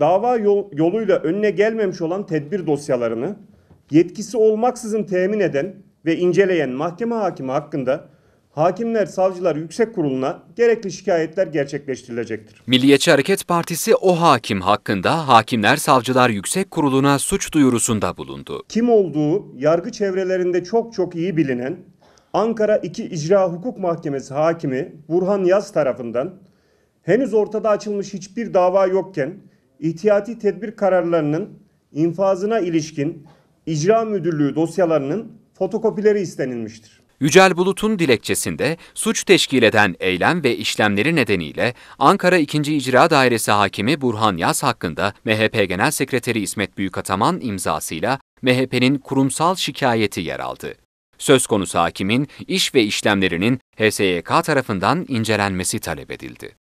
dava yol, yoluyla önüne gelmemiş olan tedbir dosyalarını yetkisi olmaksızın temin eden ve inceleyen mahkeme hakimi hakkında Hakimler Savcılar Yüksek Kurulu'na gerekli şikayetler gerçekleştirilecektir. Milliyetçi Hareket Partisi o hakim hakkında Hakimler Savcılar Yüksek Kurulu'na suç duyurusunda bulundu. Kim olduğu yargı çevrelerinde çok çok iyi bilinen Ankara 2 İcra Hukuk Mahkemesi hakimi Burhan Yaz tarafından henüz ortada açılmış hiçbir dava yokken ihtiyati tedbir kararlarının infazına ilişkin icra müdürlüğü dosyalarının fotokopileri istenilmiştir. Yücel Bulut'un dilekçesinde suç teşkil eden eylem ve işlemleri nedeniyle Ankara 2. İcra Dairesi Hakimi Burhan Yaz hakkında MHP Genel Sekreteri İsmet Büyükataman imzasıyla MHP'nin kurumsal şikayeti yer aldı. Söz konusu hakimin iş ve işlemlerinin HSYK tarafından incelenmesi talep edildi.